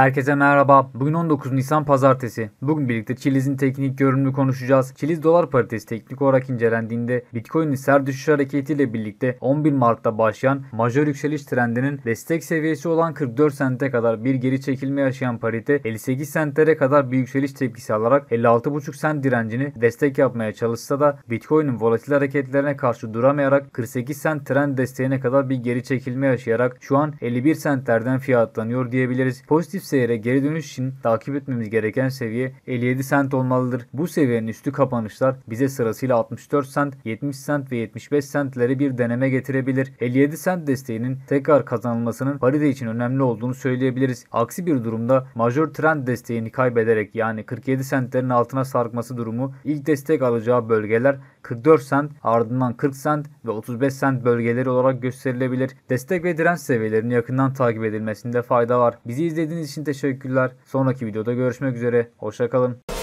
Herkese merhaba. Bugün 19 Nisan Pazartesi. Bugün birlikte Çiliz'in teknik görünümü konuşacağız. Çiliz dolar paritesi teknik olarak incelendiğinde Bitcoin'in sert düşüş hareketiyle birlikte 11 Mart'ta başlayan majör yükseliş trendinin destek seviyesi olan 44 sente kadar bir geri çekilme yaşayan parite 58 sentlere kadar bir yükseliş tepkisi alarak 56,5 sent direncini destek yapmaya çalışsa da Bitcoin'in volatil hareketlerine karşı duramayarak 48 sent trend desteğine kadar bir geri çekilme yaşayarak şu an 51 sentlerden fiyatlanıyor diyebiliriz. Pozitif seyre geri dönüş için takip etmemiz gereken seviye 57 sent olmalıdır. Bu seviyenin üstü kapanışlar bize sırasıyla 64 sent, 70 sent ve 75 sentleri bir deneme getirebilir. 57 sent desteğinin tekrar kazanılmasının parite için önemli olduğunu söyleyebiliriz. Aksi bir durumda majör trend desteğini kaybederek yani 47 sentlerin altına sarkması durumu ilk destek alacağı bölgeler 44 sent ardından 40 sent ve 35 sent bölgeleri olarak gösterilebilir. Destek ve direnç seviyelerinin yakından takip edilmesinde fayda var. Bizi izlediğiniz için teşekkürler. Sonraki videoda görüşmek üzere. Hoşçakalın.